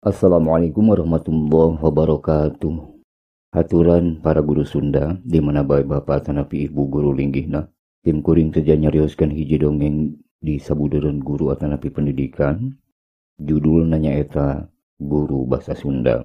Assalamualaikum warahmatullahi wabarakatuh. Haturan para guru Sunda, di mana baik bapak tanapi ibu guru linggihna, tim kuring saja nyarioskan hiji dongeng di sabudaran guru atanapi pendidikan, judul nanya eta guru bahasa Sunda.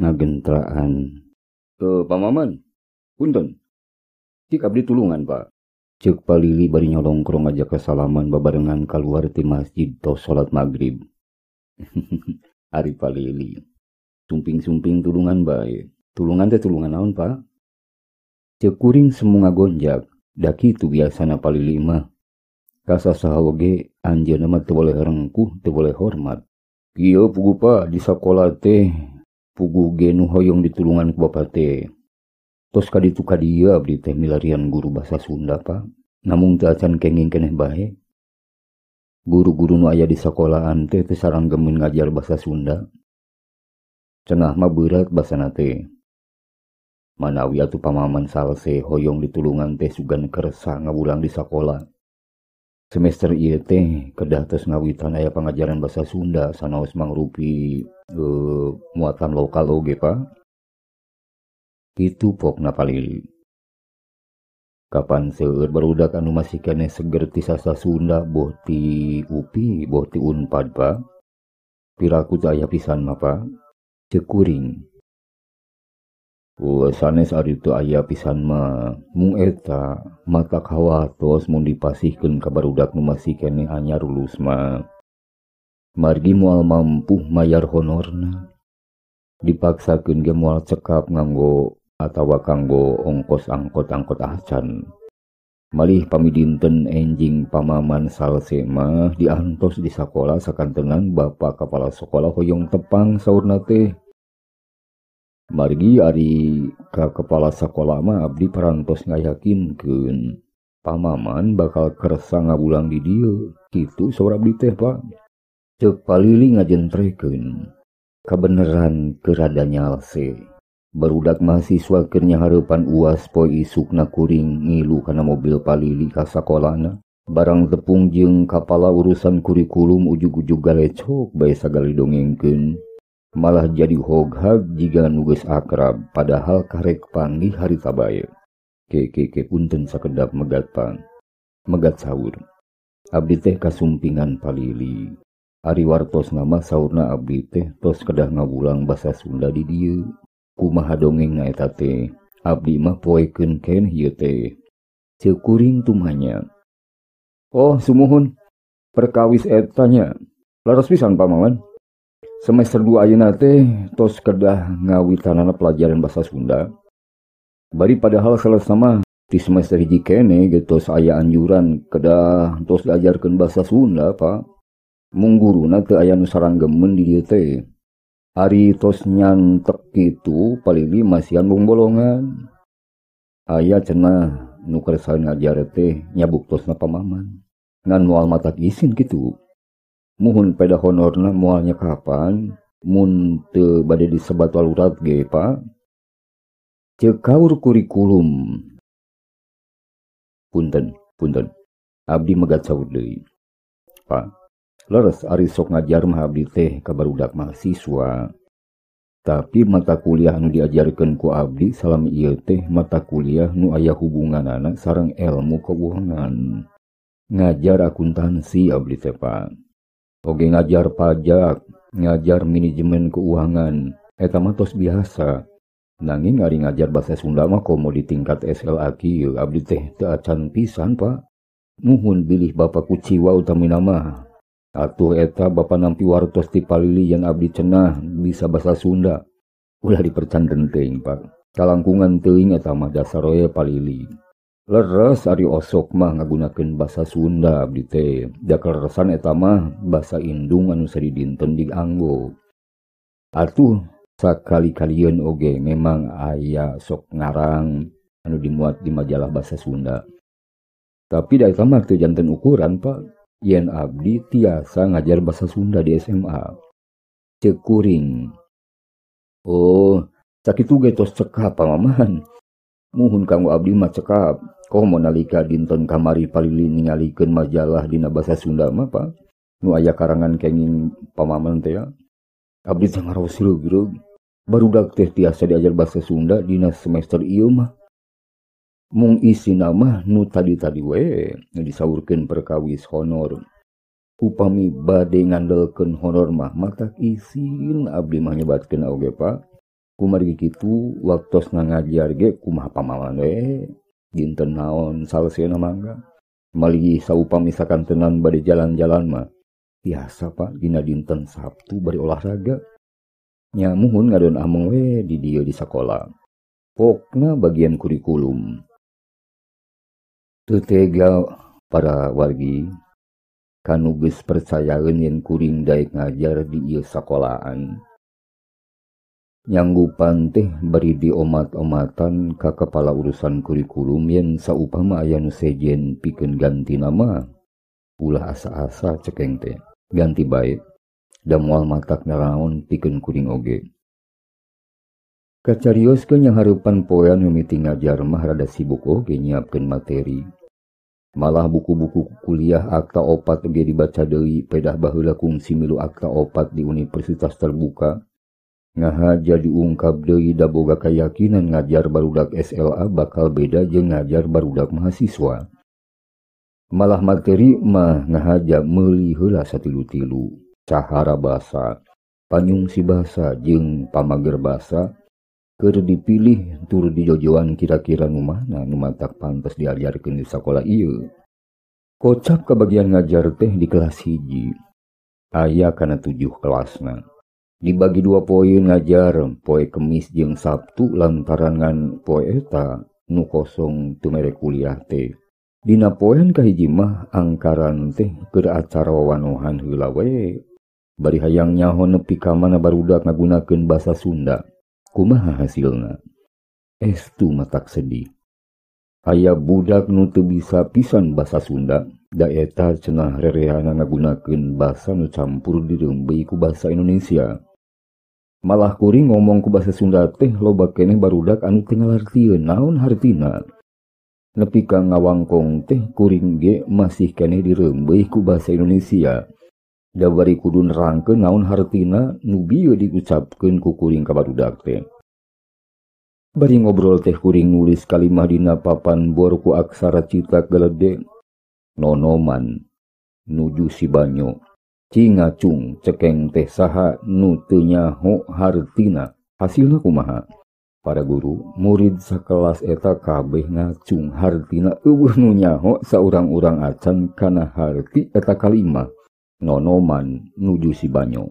ngagentraan. Eh, pamaman, punten. Cik abdi tulungan, Pak. Cek palili bari kurung aja kesalaman babarengan keluar ti masjid toh sholat maghrib. Hari palili. Sumping-sumping tulungan baik. Tulungan teh tulungan naon, Pak? Cek kuring semua gonjak, daki itu biasana palili mah. Kasa sahawage anjir mah teboleh boleh rengkuh, teboleh hormat. Iya, Pak di sekolah teh genu hoyong ditulanbupatte toka dituka dia abdi teh mil laarian guru bahasa sunda pa namun tecankenging keeh bahe guru-guru nu aya di sekolah ante teh sarang gemu ngajar bahasa sunda cenahmah berat basa nate manawi tuh pamahaman salse hoyong ditulungan teh sugan kerah ngawulang di sekolah semester ye teh kedahtes ngawi tanaya pengajaran bahasa sunda sanaes mangrupi eh, muatan lokal oge pa. Itu pokna palili. Kapan seur barudak anu masih kene seger ti sasa Sunda boh ti upi boh ti unpad pa. Piraku daya pisan mapa. Cekuring. Uh, sanes ari ayah pisan ma mung eta mata kawatos mung dipasihkeun ka barudak nu masih kene anyar lulus ma margi moal mampu mayar honorna étant dipaksaken gemual cekap nganggo atawa kanggo ongkos angkot angkot ahcan malih pami dinten enjing pamaman salsema didiantos di sekolah skan tenang ba kepala sekolah hoyong tepang sauurnate teh Margi ari ka kepala sekolah ma Abdi perantosnya yakinken pamaman bakal kersa ngabulang didil gitu seorang di teh Pak cepalili nga gent treken beneran keraadanyal C baruudat mahasiswakirnya harepan Uas poi is Suknakuring ngilu karena mobil palili kas sekolahna barang tepung jeng kap kepala urusan kurikulum ug-uju galrecok bay sagali dongengke malah jadi hohag jika nuges akrab padahal karekpang di hari Sababaya kekeke unten sekedap Megatpang Megatsaur Abit teh Kasumpingan Palili Ari wartos nama sauna Abdi teh tos kedah ngabulang bahasa Sunda di dieu kumaha dongeng ngaeta teh Abdi mah poekeun ken hieu teh Cekuring tumanya Oh sumuhun perkawis etanya laras pisan pamawan semester dua ayeuna teh tos kedah tanana pelajaran bahasa Sunda bari padahal sama di semester hiji kene getos aya anjuran kedah tos diajarkeun bahasa Sunda Pak mung guru na te aya nu saaran gemen diyete aritos nyanter kitu pal bi masangung golongan ayaah cena nukle sain ngajarrete nya buktos na pamaman ngan muhal mata gisin kitu muhun peda honor na mualnya kappan mute bade di sebat wal urat ge pa cekawur kurikulum punen punen abdi maggat sauudewi pa arisok ngajar mali tehh kabarudak mahasiswa tapi mata kuliah nu diajarkanku Abli salami ilil teh mata kuliah nu ayah hubungan anak sarang elmu kebuangan ngajar a aku taansi Abli sepa Hoge ngajar pajak ngajar manajemen keuangan etamatos biasa nanging ari ngajar bahasa Sunlamako mau di tingkat SLq Ab tehcan pis tanpa Muhun bilih ba kuciwa Uutami namaha Atuh eta ba nampi wartos di palili yang abdi cenah bisa bahasa Sunda u dipercandan te pak kal langkungan teling eta mah dasar oe palili leres Ari osok mah ngagunaken bahasa Sunda abdi te jakar ressan et ta mah bahasandung anu serari dinten di anggo atuh sakalikali oge memang aya sok ngarang anu dimuat di majalah bahasa Sunda tapi daerah tamah itu jantan ukuran pak? Yen Abdi tiasa ngajar bahasa sunda di SMA cekuring oh sakit tuga tos cekap pamaman muhun kamu abli mah cekap kom mau nalika dinnten kamari palili ningaliken majalah dina bahasa sunda ma pa nu aya karangan kenin pamaman tea abdi sangrosg baru dakti tiasa diajar bahasa sundadinana semester dimah mung isi namah nu tadi tadi wee nga disaurken perkawis honor upami bade ngandeken honor mahma tak isil ab mahnya batken nauge pa kumargikitu waktus na ngajiar ge kumah pamaalan wee dinten naon sal naga malihsa upa misakan tenan bade jalan-jalan mah tiasa pak dinana dinten sabtu bari olahsraga Nya muhun nga amamo we did dio di sekolah okna bagian kurikulum. tutega para wargi kanuges percayaan yang kuring daik ngajar di ia sekolahan nyanggupan teh beri di omat-omatan ke kepala urusan kurikulum yang saupama aya sejen piken ganti nama ulah asa-asa cekeng teh ganti baik dan mual matak naraon piken kuring oge kacarios ke poyan poean mimiti ngajar mah rada sibuk oge nyiapkan materi malah buku-buku kuliah aktaopat kege dibaca Dewi pedah Badak kusimillu akta opat di Universitas terbuka ngahaaja diungkap Deida Boga Kaakinan ngajar barudak SLA bakal beda je ngajar barudak mahasiswa. Malah materi mah ngaaja meliasa tilu tilu Cahara basa Pany si basa jeng pamaer basa. ber dipilih tur di jojoan kira-kira numana Numan tak pantas diajarkan di sekolah Iu kocap ke bagian ngajar teh di kelas hijji ayaah karena tujuh kelasnya dibagi dua poin ngajar poe kemis yang Sabtu lanttarangan poeta nukosong tume kuliah teh Dinapoen kehijimah ngkaran teh ke acara wewanhan Hulawwe barihaangnyaho nepi kamana barudak nagunaken bahasa Sunda. ku ma hasilnya Estu matak sedih Ay budak nute bisa pisan bahasa sunda dayeta cenah rerehana nagunaken basa nu campur dirembeiku bahasa Indonesia malah koring ngomongku bahasa Sunda teh loba keeh barudak anting arti naun harttina nepi ka ngawang kong teh koring ge masih kene dirembeiku bahasa Indonesia Dabari kudun rangke naun hartina nubio digucapkeun ku kuriing kadu dakte bari ngobrol teh uring nulis kalimahdina papan buarku aksara cita galedek no no man nuju si banyocinga cung cekeng teh saha nutunyaho hartina hasil naku maha pada guru murid sa kelas eta kabeh nga cung hartina uhh nunyaho seorang u aca kana hart eta kalimat. cha No noman nuju si banyo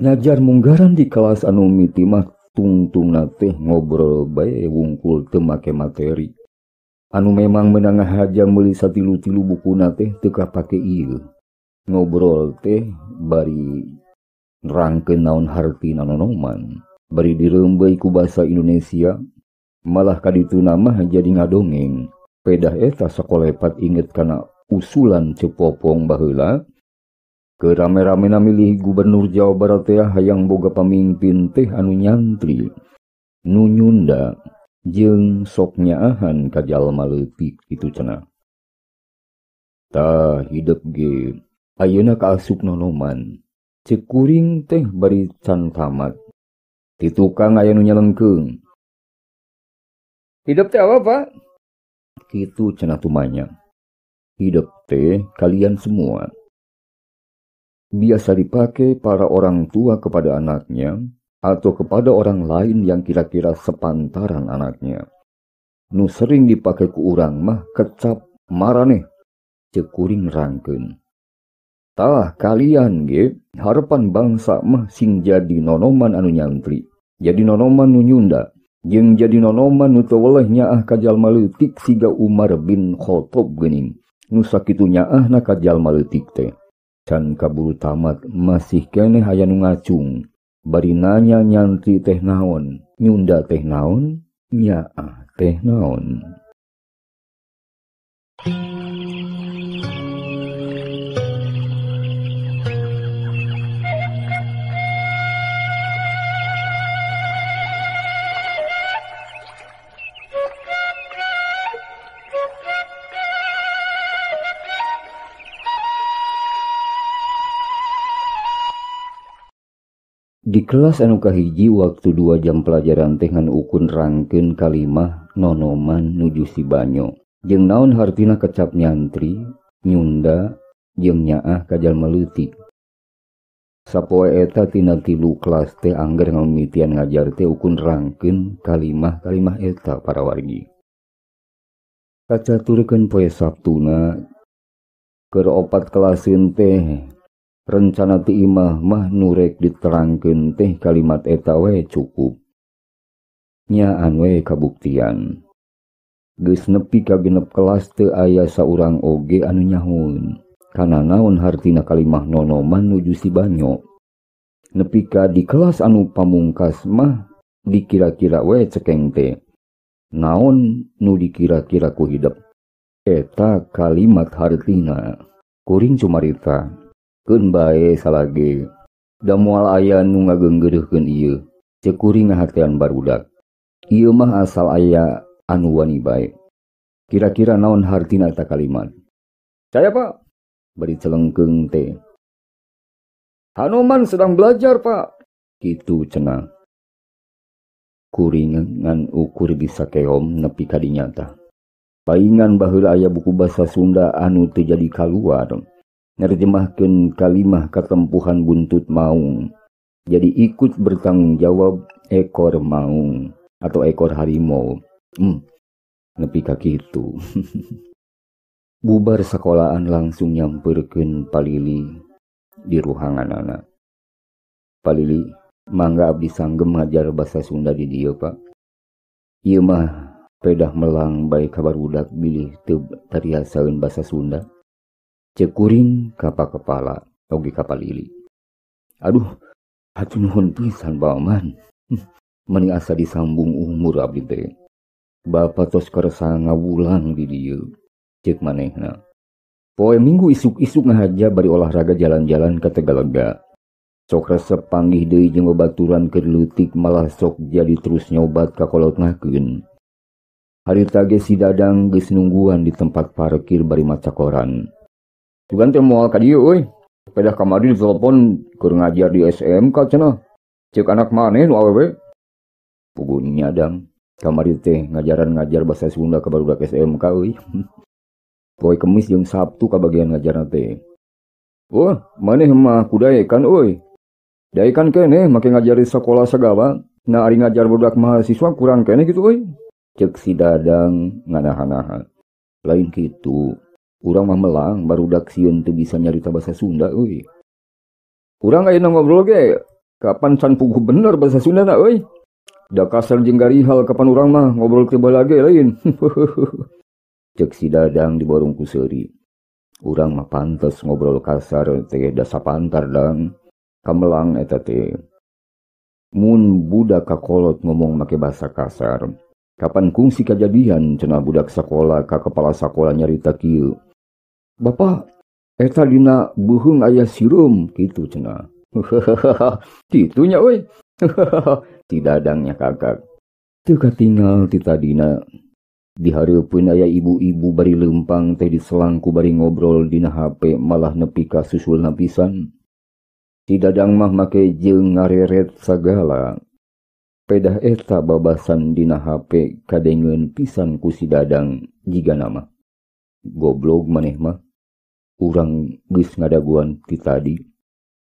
ngajar mugaran di kelas anu mitimahtungtu na ngobrol baye wungkul temak materi anu memang menanga hajang melsati lu tilubukku nate teka pak il ngobrol teh bari rang ke naon hartin na noman beri dirembeiku bahasa Indonesia malahkah itu nama jadi nga dongeng pedah eta soko lepat inget kana usulan cepopong bahela Kerame-rame na milih gubernur Jawa Barat teh hayang boga pamimpin teh anu nyantri, nu nyunda, jeng sok nyaahan kajalma leutik itu cenah. Tah hidup ge, ayeuna kaasup nonoman, cekuring teh bari can tamat. Ti tukang aya nu Hidup teh apa, Pak? Kitu cenah tumanya. Hidup teh kalian semua biasa dipakai para orang tua kepada anaknya atau kepada orang lain yang kira-kira sepantaran anaknya. Nu sering dipakai ke orang mah kecap marane cekuring rangken. Tah kalian ge harapan bangsa mah sing jadi nonoman anu nyantri. Jadi nonoman nu nyunda yang jadi nonoman nu tewelehnya ah kajal maletik siga Umar bin Khotob gening, Nu sakitu ah ka kajal leutik teh. Can kabur tamat masih kene hayanu ngacung. Bari nanya nyanti teh naon, nyunda teh naon, nyaa teh naon. kelas anukahiji waktu 2 jam pelajaran tean ukun rankkin kalimah nonoman nuju si banyo jeng naun Harina kecap nyatri nyunda je nyaah Kajal melutik sappoe eta tina tilu kelaste Anggger ngamitian ngajar teh ukun rankkin kalimah kalimah eteta para wargi kaca turken poe Sabuna ke opat kelasin tehhe Rencana ti mah mah nurek diterke teh kalimat eta wee cukup nya anwee kabuktian ges nepi ka genep kelas te ayah seorang oge anu nyahunkana naon hartinakalimah nono manuju si banyo nepi ka di kelas anu pamungkas mah di kira-kira wee cekengte naon nu di kira-kira ku hidup eta kalimat hartina koring cumarita. mbae sala ge da mual ayah nuna gegedehken eu cekuri nga haean bar dak eu mah asal ayah anwan nibae kira-kira naon hartinta kaliman saya pak beri celengkeg te anoman sedang belajar pak kicengang kuri ngan ukur bisa keom nepita di nyata paiingan bahur ayah buku basaah sunda anu te jadi kalua. nerjemahkan kalimah ketempuhan buntut maung. Jadi ikut bertanggung jawab ekor maung atau ekor harimau. Hmm, nepi kaki itu. Bubar sekolahan langsung nyamperkan palili di ruangan anak. Palili, mangga abdi sanggem ngajar bahasa Sunda di dia pak. Iya mah pedah melang baik kabar budak bilih teb tariasaun bahasa Sunda cekuring kapa kepala kapal lili. aduh hatu nuhun pisan baman mani hm, asa disambung umur abdi teh bapak tos kersa ngawulang di dia cek manehna poe minggu isuk-isuk ngahaja bari olahraga jalan-jalan ke Tegalega sok resep panggih deui jeung babaturan kelutik malah sok jadi terus nyobat ka kolot ngakeun hari tage si dadang geus di tempat parkir bari maca koran Bukan teh mau ka dieu euy. Pedah kamari ditelepon keur ngajar di SMK cenah. Cek anak mana nu awewe. Pugun nyadang. Kamari teh ngajaran ngajar bahasa Sunda ka barudak SMK euy. Poe Kemis yang Sabtu ka bagian ngajarna teh. Wah, maneh mah kudae kan euy. Dai kan kene make ngajar di sekolah segala. Nah, ari ngajar budak mahasiswa kurang kene gitu Oi. Cek si Dadang nganahan-nahan. Lain gitu. Urang mah melang baru dak siun tuh bisa nyarita bahasa Sunda euy. Urang ayeuna ngobrol ge kapan can puguh bener bahasa Sunda na oi? Da kasar jeung garihal kapan urang mah ngobrol teu lagi lain. Cek si Dadang di borong kuseri. Urang mah pantas ngobrol kasar teh dasa pantar dang. Kamelang eta teh. Mun budak kakolot ngomong make bahasa kasar. Kapan kungsi kejadian cenah budak sekolah ka kepala sekolah nyarita kieu Bapak eta dina buhung ayaah surrum gitu cena heheha titunya oi heha tidangnya kakak tuka tinggal tita dina di hariu pun aya ibu-ibu bari lempang tedi selangku bari ngobrol dina HP malah nepi ka susul na pisn sidadang mahmake je ngareret sagala pedah eta babasan dina HP kadengen pisan ku si dadang gi nama goblok manehmah urang geis ngadaguan ti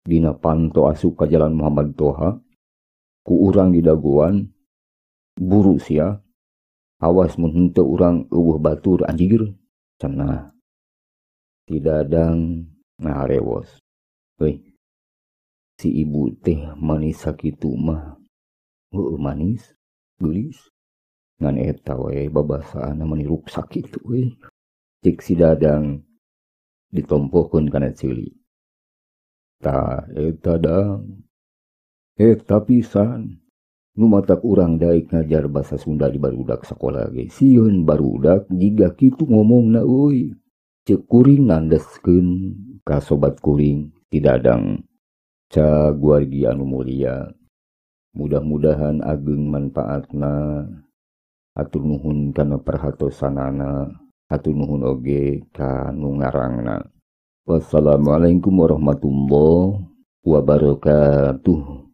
dina pantoa suka jalan Muhammad toha ku urang di daguauan buruk si awasmuntta urang bu batur anjigir sanana si dadang nga rewos si ibu teh manis sakit tu mah lu manis geis ngaeta wa babasana meniruk sakit wei cek si dadang Ditopokan kanet cili ta eh tapi sanngumatatak urang daik ngajar basas Sunnda dibarudak sekolah lagi siun baru dak jika kitu ngomong na oi cekuring nandeken kas sobat kuriing tidang caguadian molia mudah-mudahan ageng manfaatna atur nuhun karena perhato sanaana hatunuhun oge kanu ngarangna wassalamualaikum warahmatullahi wabarakatuh